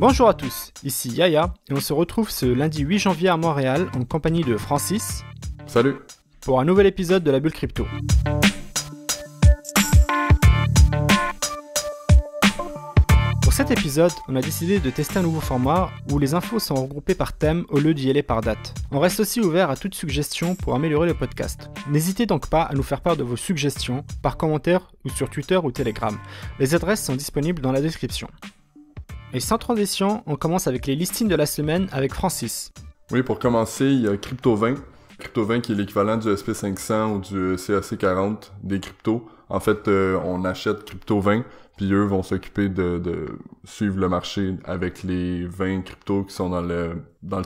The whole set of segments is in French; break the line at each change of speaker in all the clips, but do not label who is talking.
Bonjour à tous, ici Yaya et on se retrouve ce lundi 8 janvier à Montréal en compagnie de Francis. Salut. Pour un nouvel épisode de la bulle crypto. Pour cet épisode, on a décidé de tester un nouveau format où les infos sont regroupées par thème au lieu d'y aller par date. On reste aussi ouvert à toute suggestions pour améliorer le podcast. N'hésitez donc pas à nous faire part de vos suggestions par commentaire ou sur Twitter ou Telegram. Les adresses sont disponibles dans la description. Et sans transition, on commence avec les listings de la semaine
avec Francis. Oui, pour commencer, il y a Crypto20. Crypto20 qui est l'équivalent du SP500 ou du CAC40 des cryptos. En fait, euh, on achète Crypto20, puis eux vont s'occuper de, suivre le marché avec les 20 cryptos qui sont dans le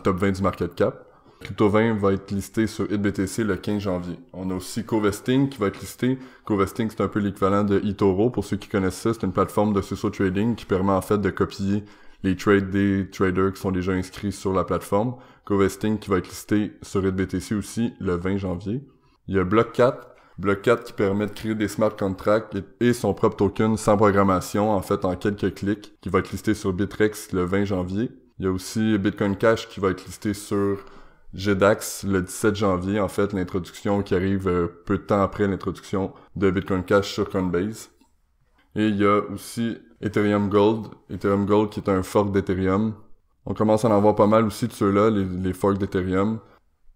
top 20 du market cap. Crypto20 va être listé sur HitBTC le 15 janvier. On a aussi Covesting qui va être listé. Covesting, c'est un peu l'équivalent de eToro. Pour ceux qui connaissent ça, c'est une plateforme de social trading qui permet en fait de copier les trades des traders qui sont déjà inscrits sur la plateforme. Covesting qui va être listé sur HitBTC aussi le 20 janvier. Il y a Block4. Block4 qui permet de créer des smart contracts et son propre token sans programmation, en fait, en quelques clics, qui va être listé sur Bittrex le 20 janvier. Il y a aussi Bitcoin Cash qui va être listé sur DAX le 17 janvier, en fait, l'introduction qui arrive euh, peu de temps après l'introduction de Bitcoin Cash sur Coinbase. Et il y a aussi Ethereum Gold, Ethereum Gold qui est un fork d'Ethereum. On commence à en avoir pas mal aussi de ceux-là, les, les forks d'Ethereum.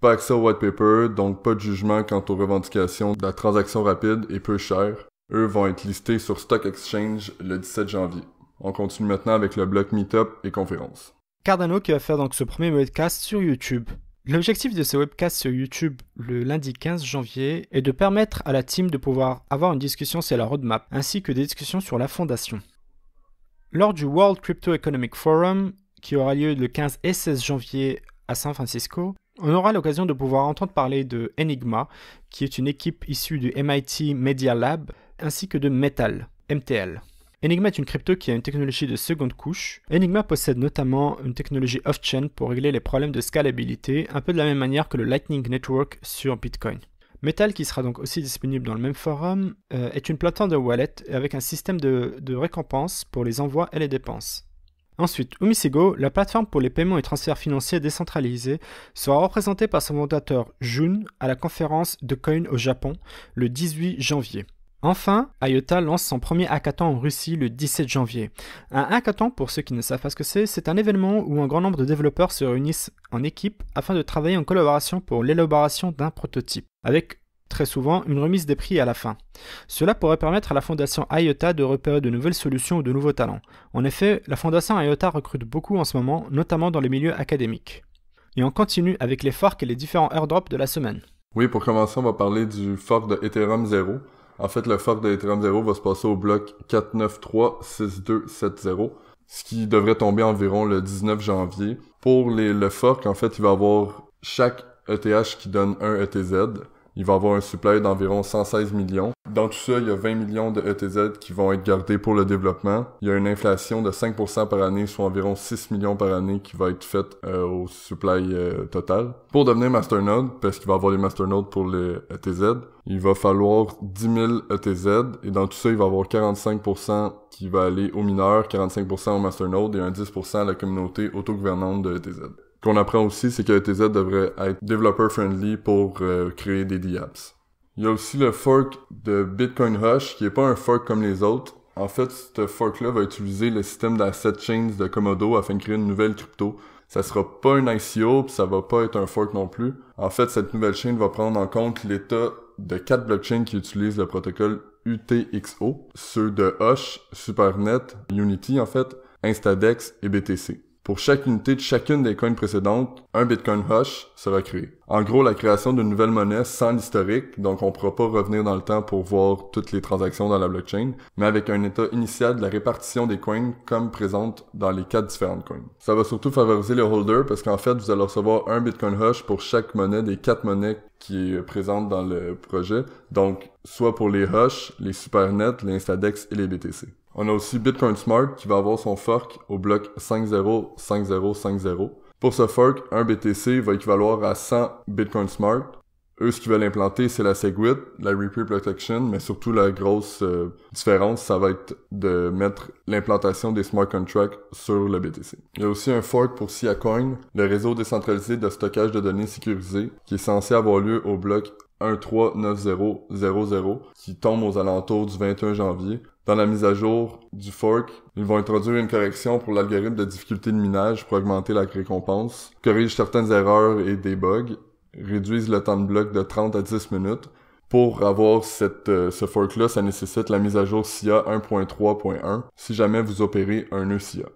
Pas accès au white paper, donc pas de jugement quant aux revendications de la transaction rapide et peu chère. Eux vont être listés sur Stock Exchange le 17 janvier. On continue maintenant avec le bloc Meetup et conférence
Cardano qui va faire donc ce premier webcast sur YouTube. L'objectif de ce webcast sur YouTube le lundi 15 janvier est de permettre à la team de pouvoir avoir une discussion sur la roadmap ainsi que des discussions sur la fondation. Lors du World Crypto Economic Forum, qui aura lieu le 15 et 16 janvier à San Francisco, on aura l'occasion de pouvoir entendre parler de Enigma, qui est une équipe issue du MIT Media Lab, ainsi que de Metal, MTL. Enigma est une crypto qui a une technologie de seconde couche. Enigma possède notamment une technologie off-chain pour régler les problèmes de scalabilité, un peu de la même manière que le Lightning Network sur Bitcoin. Metal, qui sera donc aussi disponible dans le même forum, euh, est une plateforme de wallet avec un système de, récompense pour les envois et les dépenses. Ensuite, Umisego, la plateforme pour les paiements et transferts financiers décentralisés, sera représentée par son fondateur June à la conférence de Coin au Japon le 18 janvier. Enfin, IOTA lance son premier hackathon en Russie le 17 janvier. Un hackathon, pour ceux qui ne savent pas ce que c'est, c'est un événement où un grand nombre de développeurs se réunissent en équipe afin de travailler en collaboration pour l'élaboration d'un prototype, avec très souvent une remise des prix à la fin. Cela pourrait permettre à la fondation IOTA de repérer de nouvelles solutions ou de nouveaux talents. En effet, la fondation IOTA recrute beaucoup en ce moment, notamment dans les milieux académiques. Et on continue avec les forks et les différents airdrops de la semaine.
Oui, pour commencer, on va parler du fork de Ethereum 0. En fait, le fork de 30-0 va se passer au bloc 4936270, ce qui devrait tomber environ le 19 janvier. Pour le fork, en fait, il va avoir chaque ETH qui donne un ETZ il va avoir un supply d'environ 116 millions. Dans tout ça, il y a 20 millions de ETZ qui vont être gardés pour le développement. Il y a une inflation de 5% par année, soit environ 6 millions par année qui va être faite euh, au supply euh, total. Pour devenir masternode, parce qu'il va avoir les masternodes pour les ETZ, il va falloir 10 000 ETZ et dans tout ça, il va avoir 45% qui va aller aux mineurs, 45% aux masternodes et un 10% à la communauté autogouvernante de ETZ qu'on apprend aussi, c'est que TZ devrait être developer friendly pour euh, créer des DApps. Il y a aussi le fork de Bitcoin Hush, qui est pas un fork comme les autres. En fait, ce fork-là va utiliser le système d'asset chains de Komodo afin de créer une nouvelle crypto. Ça sera pas un ICO, puis ça va pas être un fork non plus. En fait, cette nouvelle chaîne va prendre en compte l'état de quatre blockchains qui utilisent le protocole UTXO, ceux de Hush, SuperNet, Unity en fait, Instadex et BTC. Pour chaque unité de chacune des coins précédentes, un Bitcoin Hush sera créé. En gros, la création d'une nouvelle monnaie sans l'historique, donc on ne pourra pas revenir dans le temps pour voir toutes les transactions dans la blockchain, mais avec un état initial de la répartition des coins comme présente dans les quatre différentes coins. Ça va surtout favoriser les holders, parce qu'en fait, vous allez recevoir un Bitcoin Hush pour chaque monnaie des quatre monnaies qui est présente dans le projet, donc soit pour les Hush, les Supernet, les Instadex et les BTC. On a aussi Bitcoin Smart qui va avoir son fork au bloc 505050. Pour ce fork, un BTC va équivaloir à 100 Bitcoin Smart. Eux, ce qu'ils veulent implanter, c'est la SegWit, la Reaper Protection, mais surtout la grosse euh, différence, ça va être de mettre l'implantation des smart contracts sur le BTC. Il y a aussi un fork pour Siacoin, le réseau décentralisé de stockage de données sécurisées, qui est censé avoir lieu au bloc 139000, qui tombe aux alentours du 21 janvier. Dans la mise à jour du fork, ils vont introduire une correction pour l'algorithme de difficulté de minage pour augmenter la récompense, corrige certaines erreurs et des bugs, réduisent le temps de bloc de 30 à 10 minutes. Pour avoir cette, euh, ce fork-là, ça nécessite la mise à jour SIA 1.3.1 si jamais vous opérez un nœud SIA.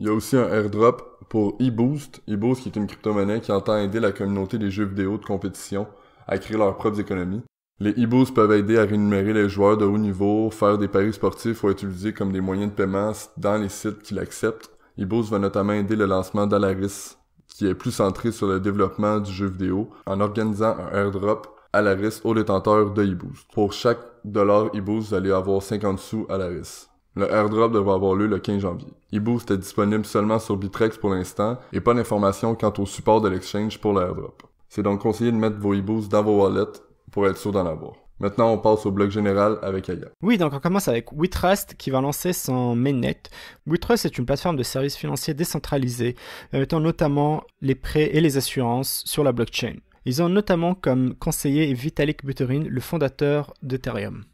Il y a aussi un airdrop pour eBoost. eBoost qui est une crypto-monnaie qui entend aider la communauté des jeux vidéo de compétition à créer leurs propres économies. Les e-boosts peuvent aider à rémunérer les joueurs de haut niveau, faire des paris sportifs ou utiliser comme des moyens de paiement dans les sites qui l'acceptent. E-boost va notamment aider le lancement d'Alaris, qui est plus centré sur le développement du jeu vidéo, en organisant un airdrop Alaris au détenteur de e-boost. Pour chaque dollar e-boost, vous allez avoir 50 sous Alaris. Le airdrop devrait avoir lieu le 15 janvier. E-boost est disponible seulement sur Bitrex pour l'instant et pas d'informations quant au support de l'exchange pour l'airdrop. C'est donc conseillé de mettre vos e-boosts dans vos wallets pour être sûr d'en avoir. Maintenant, on passe au bloc général avec Aya.
Oui, donc on commence avec WeTrust qui va lancer son mainnet. WeTrust est une plateforme de services financiers décentralisés, euh, mettant notamment les prêts et les assurances sur la blockchain. Ils ont notamment comme conseiller Vitalik Buterin, le fondateur d'Ethereum.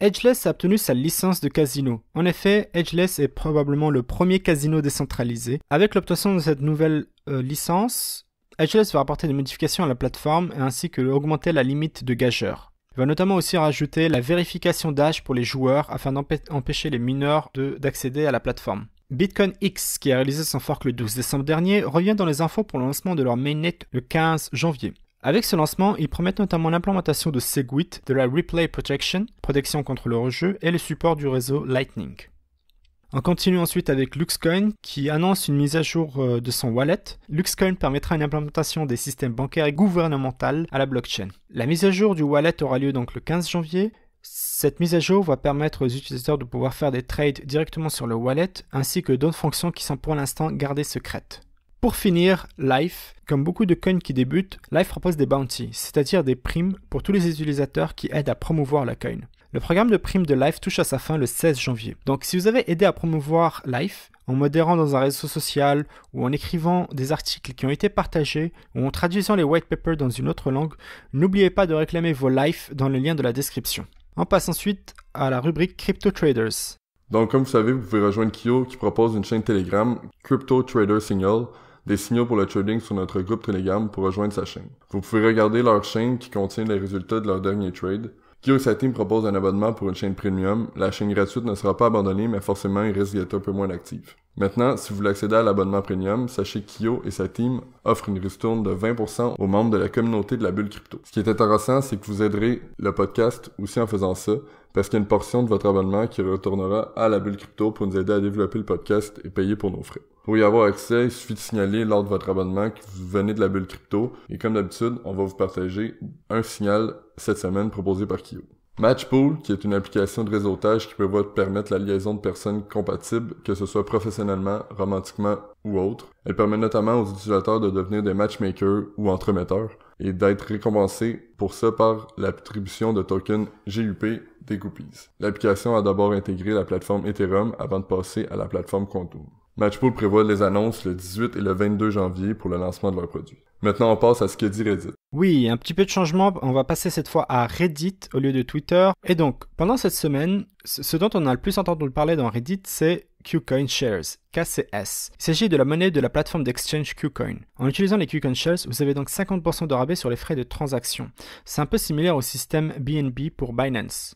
Edgeless a obtenu sa licence de casino. En effet, Edgeless est probablement le premier casino décentralisé. Avec l'obtention de cette nouvelle euh, licence, HLS va apporter des modifications à la plateforme ainsi que augmenter la limite de gageur. Il va notamment aussi rajouter la vérification d'âge pour les joueurs afin d'empêcher les mineurs d'accéder à la plateforme. Bitcoin X, qui a réalisé son fork le 12 décembre dernier, revient dans les infos pour le lancement de leur mainnet le 15 janvier. Avec ce lancement, ils promettent notamment l'implémentation de Segwit, de la Replay Protection, protection contre le rejeu, et le support du réseau Lightning. On continue ensuite avec LuxCoin qui annonce une mise à jour euh, de son wallet. LuxCoin permettra une implémentation des systèmes bancaires et gouvernementaux à la blockchain. La mise à jour du wallet aura lieu donc le 15 janvier. Cette mise à jour va permettre aux utilisateurs de pouvoir faire des trades directement sur le wallet ainsi que d'autres fonctions qui sont pour l'instant gardées secrètes. Pour finir, Life, comme beaucoup de coins qui débutent, Life propose des bounties, c'est-à-dire des primes pour tous les utilisateurs qui aident à promouvoir la coin. Le programme de prime de Life touche à sa fin le 16 janvier. Donc si vous avez aidé à promouvoir Life, en modérant dans un réseau social ou en écrivant des articles qui ont été partagés ou en traduisant les white papers dans une autre langue, n'oubliez pas de réclamer vos LIFE dans le lien de la description. On passe ensuite à la rubrique Crypto Traders.
Donc comme vous savez, vous pouvez rejoindre Kyo qui propose une chaîne Telegram Crypto Trader Signal des signaux pour le trading sur notre groupe Telegram pour rejoindre sa chaîne. Vous pouvez regarder leur chaîne qui contient les résultats de leur dernier trade, et sa team propose un abonnement pour une chaîne premium. La chaîne gratuite ne sera pas abandonnée, mais forcément, il risque d'être un peu moins actif. Maintenant, si vous voulez accéder à l'abonnement premium, sachez Kyo et sa team offrent une ristourne de 20% aux membres de la communauté de la bulle crypto. Ce qui est intéressant, c'est que vous aiderez le podcast aussi en faisant ça, parce qu'il y a une portion de votre abonnement qui retournera à la bulle crypto pour nous aider à développer le podcast et payer pour nos frais. Pour y avoir accès, il suffit de signaler lors de votre abonnement que vous venez de la bulle crypto. Et comme d'habitude, on va vous partager un signal cette semaine proposé par Kyo. Matchpool, qui est une application de réseautage qui peut permettre la liaison de personnes compatibles, que ce soit professionnellement, romantiquement ou autre. Elle permet notamment aux utilisateurs de devenir des matchmakers ou entremetteurs et d'être récompensés pour ça par l'attribution de tokens GUP des Goopies. L'application a d'abord intégré la plateforme Ethereum avant de passer à la plateforme Quantum. Matchpool prévoit les annonces le 18 et le 22 janvier pour le lancement de leur produit. Maintenant, on passe à ce que dit Reddit.
Oui, un petit peu de changement. On va passer cette fois à Reddit au lieu de Twitter. Et donc, pendant cette semaine, ce dont on a le plus entendu parler dans Reddit, c'est Qcoin Shares, KCS. Il s'agit de la monnaie de la plateforme d'exchange QCoin. En utilisant les Qcoin Shares, vous avez donc 50% de rabais sur les frais de transaction. C'est un peu similaire au système BNB pour Binance.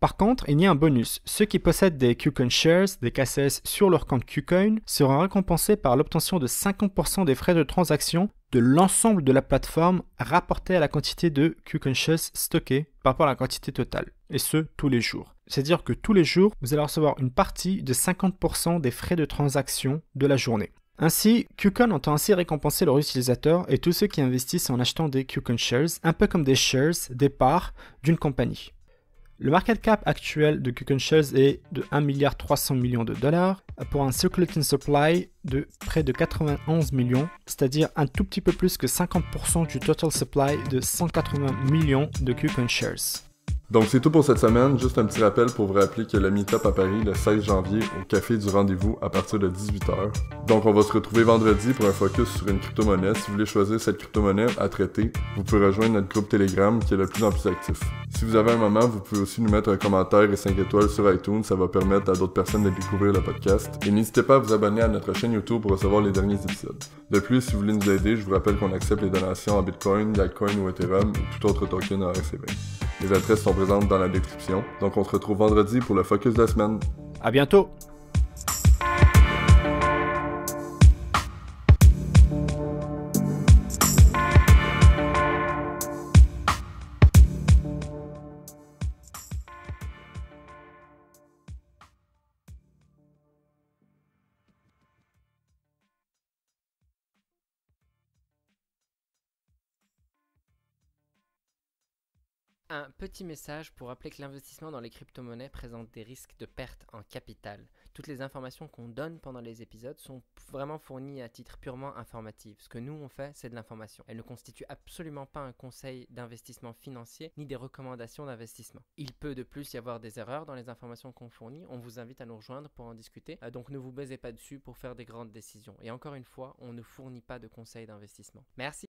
Par contre, il y a un bonus. Ceux qui possèdent des KuCoin Shares, des KCS sur leur compte KuCoin, seront récompensés par l'obtention de 50% des frais de transaction de l'ensemble de la plateforme rapportée à la quantité de KuCoin Shares stockées par rapport à la quantité totale. Et ce, tous les jours. C'est-à-dire que tous les jours, vous allez recevoir une partie de 50% des frais de transaction de la journée. Ainsi, KuCoin entend ainsi récompenser leurs utilisateurs et tous ceux qui investissent en achetant des KuCoin Shares, un peu comme des shares, des parts d'une compagnie. Le market cap actuel de coupon Shares est de 1,3 milliard de dollars pour un circulating supply de près de 91 millions, c'est-à-dire un tout petit peu plus que 50% du total supply de 180 millions de coupon
Shares. Donc c'est tout pour cette semaine. Juste un petit rappel pour vous rappeler que le Meetup à Paris le 16 janvier au Café du Rendez-vous à partir de 18h. Donc on va se retrouver vendredi pour un focus sur une crypto-monnaie. Si vous voulez choisir cette crypto-monnaie à traiter, vous pouvez rejoindre notre groupe Telegram qui est le plus en plus actif. Si vous avez un moment, vous pouvez aussi nous mettre un commentaire et 5 étoiles sur iTunes. Ça va permettre à d'autres personnes de découvrir le podcast. Et n'hésitez pas à vous abonner à notre chaîne YouTube pour recevoir les derniers épisodes. De plus, si vous voulez nous aider, je vous rappelle qu'on accepte les donations en Bitcoin, Litecoin ou Ethereum ou tout autre token en les adresses sont présentes dans la description. Donc on se retrouve vendredi pour le focus de la semaine. À bientôt!
Un petit message pour rappeler que l'investissement dans les crypto-monnaies présente des risques de perte en capital. Toutes les informations qu'on donne pendant les épisodes sont vraiment fournies à titre purement informatif. Ce que nous on fait, c'est de l'information. Elle ne constitue absolument pas un conseil d'investissement financier ni des recommandations d'investissement. Il peut de plus y avoir des erreurs dans les informations qu'on fournit. On vous invite à nous rejoindre pour en discuter. Euh, donc ne vous basez pas dessus pour faire des grandes décisions. Et encore une fois, on ne fournit pas de conseils d'investissement. Merci.